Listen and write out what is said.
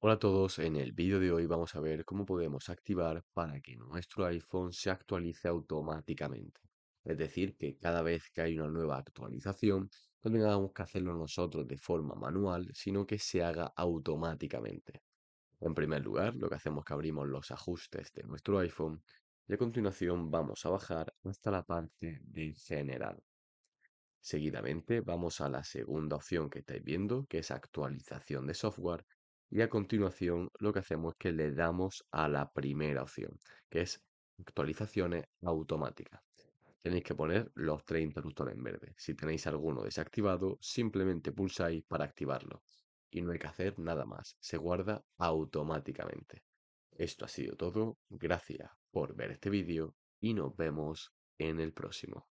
Hola a todos, en el vídeo de hoy vamos a ver cómo podemos activar para que nuestro iPhone se actualice automáticamente. Es decir, que cada vez que hay una nueva actualización, no tengamos que hacerlo nosotros de forma manual, sino que se haga automáticamente. En primer lugar, lo que hacemos es que abrimos los ajustes de nuestro iPhone y a continuación vamos a bajar hasta la parte de general. Seguidamente vamos a la segunda opción que estáis viendo, que es actualización de software, y a continuación lo que hacemos es que le damos a la primera opción, que es actualizaciones automáticas. Tenéis que poner los tres interruptores en verde. Si tenéis alguno desactivado, simplemente pulsáis para activarlo. Y no hay que hacer nada más, se guarda automáticamente. Esto ha sido todo, gracias por ver este vídeo y nos vemos en el próximo.